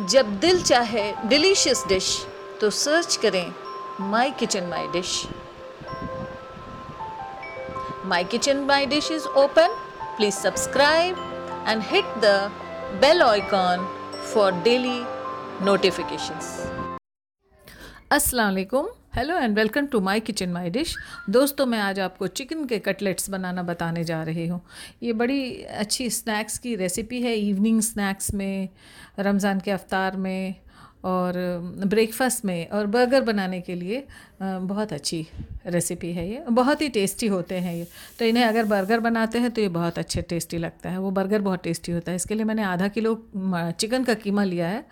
जब दिल चाहे डिलीशियस डिश तो सर्च करें my kitchen my dish my kitchen my dish is open please subscribe and hit the bell icon for daily notifications असलकुम hello and welcome to my kitchen my dish दोस्तों मैं आज आपको chicken के cutlets बनाना बताने जा रही हूँ ये बड़ी अच्छी स्नैक्स की रेसिपी है इवनिंग स्नैक्स में रमज़ान के अफ्तार में और ब्रेकफास्ट में और बर्गर बनाने के लिए बहुत अच्छी रेसिपी है ये बहुत ही टेस्टी होते हैं ये तो इन्हें अगर बर्गर बनाते हैं तो ये बहुत अच्छे टेस्टी लगता है वो बर्गर बहुत टेस्टी होता है इसके लिए मैंने आधा किलो चिकन का कीमा लिया है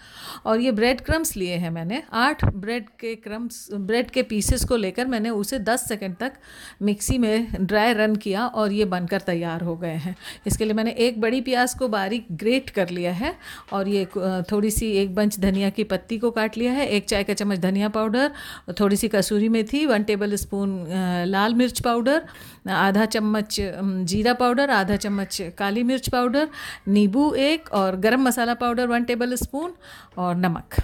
और ये ब्रेड क्रम्स लिए हैं मैंने आठ ब्रेड के क्रम्स ब्रेड के पीसेस को लेकर मैंने उसे दस सेकेंड तक मिक्सी में ड्राई रन किया और ये बनकर तैयार हो गए हैं इसके लिए मैंने एक बड़ी प्याज को बारीक ग्रेट कर लिया है और ये थोड़ी सी एक बंच धनिया की पत्ती को काट लिया है एक चाय का चम्मच धनिया पाउडर थोड़ी सी कसूरी कसूरी मेथी वन टेबल स्पून लाल मिर्च पाउडर आधा चम्मच जीरा पाउडर आधा चम्मच काली मिर्च पाउडर नींबू एक और garam masala powder one tablespoon और नमक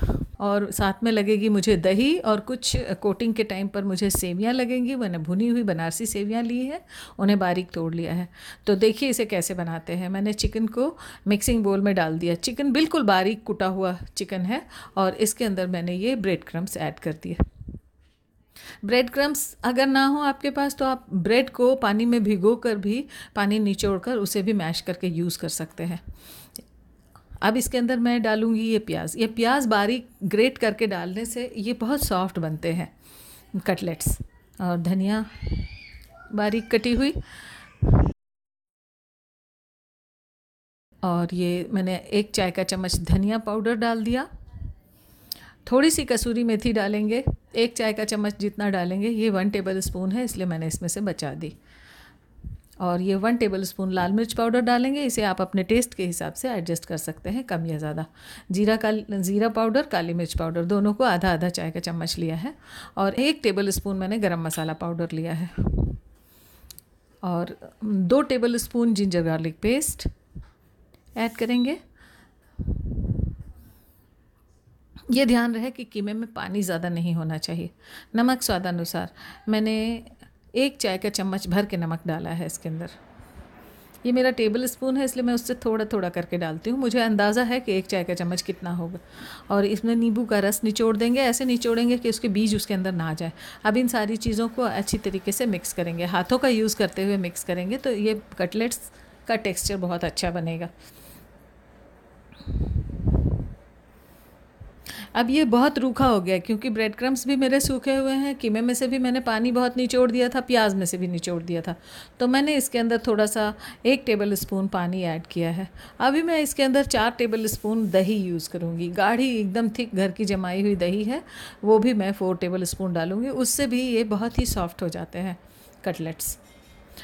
और साथ में लगेगी मुझे दही और कुछ कोटिंग के टाइम पर मुझे सेवियाँ लगेंगी मैंने भुनी हुई बनारसी सेवियाँ ली है उन्हें बारीक तोड़ लिया है तो देखिए इसे कैसे बनाते हैं मैंने चिकन को मिक्सिंग बोल में डाल दिया चिकन बिल्कुल बारीक कुटा हुआ चिकन है और इसके अंदर मैंने ये ब्रेड क्रम्स ऐड कर दिए ब्रेड क्रम्स अगर ना हो आपके पास तो आप ब्रेड को पानी में भिगो कर भी पानी निचोड़ कर उसे भी मैश करके यूज़ कर सकते हैं अब इसके अंदर मैं डालूंगी ये प्याज ये प्याज बारीक ग्रेट करके डालने से ये बहुत सॉफ्ट बनते हैं कटलेट्स और धनिया बारीक कटी हुई और ये मैंने एक चाय का चम्मच धनिया पाउडर डाल दिया थोड़ी सी कसूरी मेथी डालेंगे एक चाय का चम्मच जितना डालेंगे ये वन टेबल स्पून है इसलिए मैंने इसमें से बचा दी और ये वन टेबल स्पून लाल मिर्च पाउडर डालेंगे इसे आप अपने टेस्ट के हिसाब से एडजस्ट कर सकते हैं कम या ज़्यादा जीरा का ज़ीरा पाउडर काली मिर्च पाउडर दोनों को आधा आधा चाय का चम्मच लिया है और एक टेबल स्पून मैंने गरम मसाला पाउडर लिया है और दो tablespoon ginger garlic paste add करेंगे ये ध्यान रहे कि कीमे में पानी ज़्यादा नहीं होना चाहिए नमक स्वादानुसार मैंने एक चाय का चम्मच भर के नमक डाला है इसके अंदर ये मेरा टेबल स्पून है इसलिए मैं उससे थोड़ा थोड़ा करके डालती हूँ मुझे अंदाज़ा है कि एक चाय का चम्मच कितना होगा और इसमें नींबू का रस निचोड़ देंगे ऐसे निचोड़ेंगे कि उसके बीज उसके अंदर ना जाए अब इन सारी चीज़ों को अच्छी तरीके से मिक्स करेंगे हाथों का यूज़ करते हुए मिक्स करेंगे तो ये कटलेट्स का टेक्स्चर बहुत अच्छा बनेगा अब ये बहुत रूखा हो गया क्योंकि ब्रेड क्रम्स भी मेरे सूखे हुए हैं कीमे में से भी मैंने पानी बहुत निचोड़ दिया था प्याज में से भी निचोड़ दिया था तो मैंने इसके अंदर थोड़ा सा एक टेबल स्पून पानी ऐड किया है अभी मैं इसके अंदर चार टेबल स्पून दही यूज़ करूँगी गाढ़ी एकदम थिक घर की जमाई हुई दही है वो भी मैं फ़ोर टेबल स्पून डालूँगी उससे भी ये बहुत ही सॉफ्ट हो जाते हैं कटलेट्स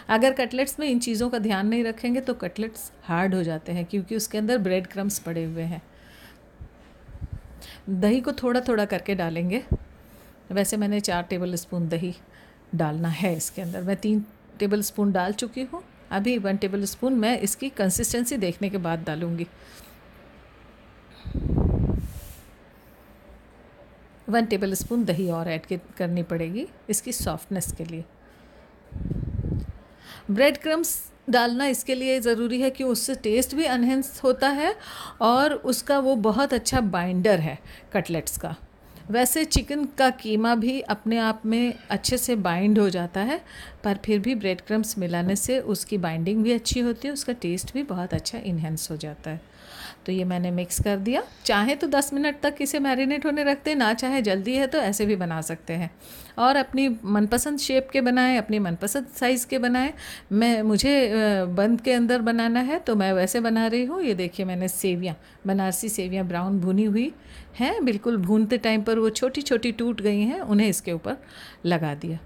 अगर कटलेट्स में इन चीज़ों का ध्यान नहीं रखेंगे तो कटलेट्स हार्ड हो जाते हैं क्योंकि उसके अंदर ब्रेड क्रम्स पड़े हुए हैं दही को थोड़ा थोड़ा करके डालेंगे वैसे मैंने चार टेबल स्पून दही डालना है इसके अंदर मैं तीन टेबल स्पून डाल चुकी हूँ अभी वन टेबल स्पून मैं इसकी कंसिस्टेंसी देखने के बाद डालूँगी वन टेबल स्पून दही और ऐड करनी पड़ेगी इसकी सॉफ्टनेस के लिए ब्रेड क्रम्स डालना इसके लिए ज़रूरी है कि उससे टेस्ट भी अनहेंस होता है और उसका वो बहुत अच्छा बाइंडर है कटलेट्स का वैसे चिकन का कीमा भी अपने आप में अच्छे से बाइंड हो जाता है पर फिर भी ब्रेड क्रम्स मिलाने से उसकी बाइंडिंग भी अच्छी होती है उसका टेस्ट भी बहुत अच्छा इन्हेंस हो जाता है तो ये मैंने मिक्स कर दिया चाहे तो 10 मिनट तक इसे मैरिनेट होने रखते ना चाहे जल्दी है तो ऐसे भी बना सकते हैं और अपनी मनपसंद शेप के बनाएं अपनी मनपसंद साइज़ के बनाएं मैं मुझे बंद के अंदर बनाना है तो मैं वैसे बना रही हूँ ये देखिए मैंने सेवियाँ बनारसी सेवियाँ ब्राउन भुनी हुई हैं बिल्कुल भूनते टाइम पर वो छोटी छोटी टूट गई हैं उन्हें इसके ऊपर लगा दिया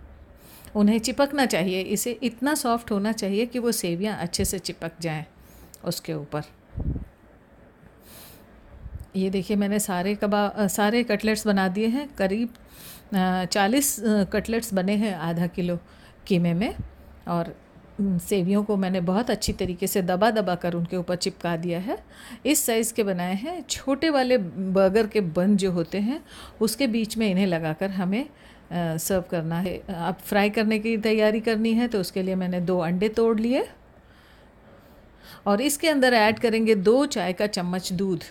उन्हें चिपकना चाहिए इसे इतना सॉफ्ट होना चाहिए कि वो सेवियाँ अच्छे से चिपक जाएँ उसके ऊपर ये देखिए मैंने सारे कबा सारे कटलेट्स बना दिए हैं करीब चालीस कटलेट्स बने हैं आधा किलो कीमे में और सेवियों को मैंने बहुत अच्छी तरीके से दबा दबा कर उनके ऊपर चिपका दिया है इस साइज़ के बनाए हैं छोटे वाले बर्गर के बन जो होते हैं उसके बीच में इन्हें लगाकर हमें सर्व करना है अब फ्राई करने की तैयारी करनी है तो उसके लिए मैंने दो अंडे तोड़ लिए और इसके अंदर ऐड करेंगे दो चाय का चम्मच दूध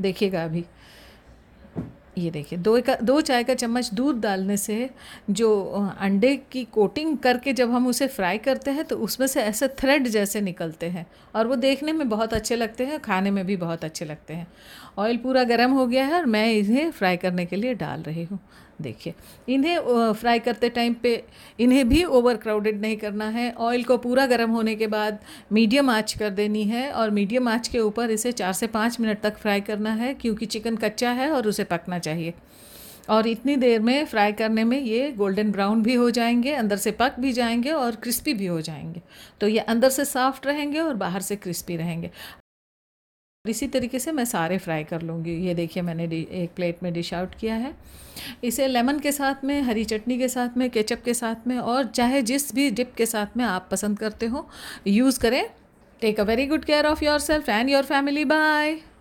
देखिएगा अभी ये देखिए दो का दो चाय का चम्मच दूध डालने से जो अंडे की कोटिंग करके जब हम उसे फ्राई करते हैं तो उसमें से ऐसे थ्रेड जैसे निकलते हैं और वो देखने में बहुत अच्छे लगते हैं खाने में भी बहुत अच्छे लगते हैं ऑयल पूरा गर्म हो गया है और मैं इन्हें फ्राई करने के लिए डाल रही हूँ देखिए इन्हें फ्राई करते टाइम पे इन्हें भी ओवर क्राउडेड नहीं करना है ऑयल को पूरा गर्म होने के बाद मीडियम आँच कर देनी है और मीडियम आंच के ऊपर इसे चार से पाँच मिनट तक फ्राई करना है क्योंकि चिकन कच्चा है और उसे पकना चाहिए और इतनी देर में फ्राई करने में ये गोल्डन ब्राउन भी हो जाएंगे अंदर से पक भी जाएंगे और क्रिस्पी भी हो जाएंगे तो ये अंदर से सॉफ्ट रहेंगे और बाहर से क्रिस्पी रहेंगे इसी तरीके से मैं सारे फ्राई कर लूँगी ये देखिए मैंने एक प्लेट में डिश आउट किया है इसे लेमन के साथ में हरी चटनी के साथ में केचप के साथ में और चाहे जिस भी डिप के साथ में आप पसंद करते हो यूज़ करें take a very good care of yourself and your family bye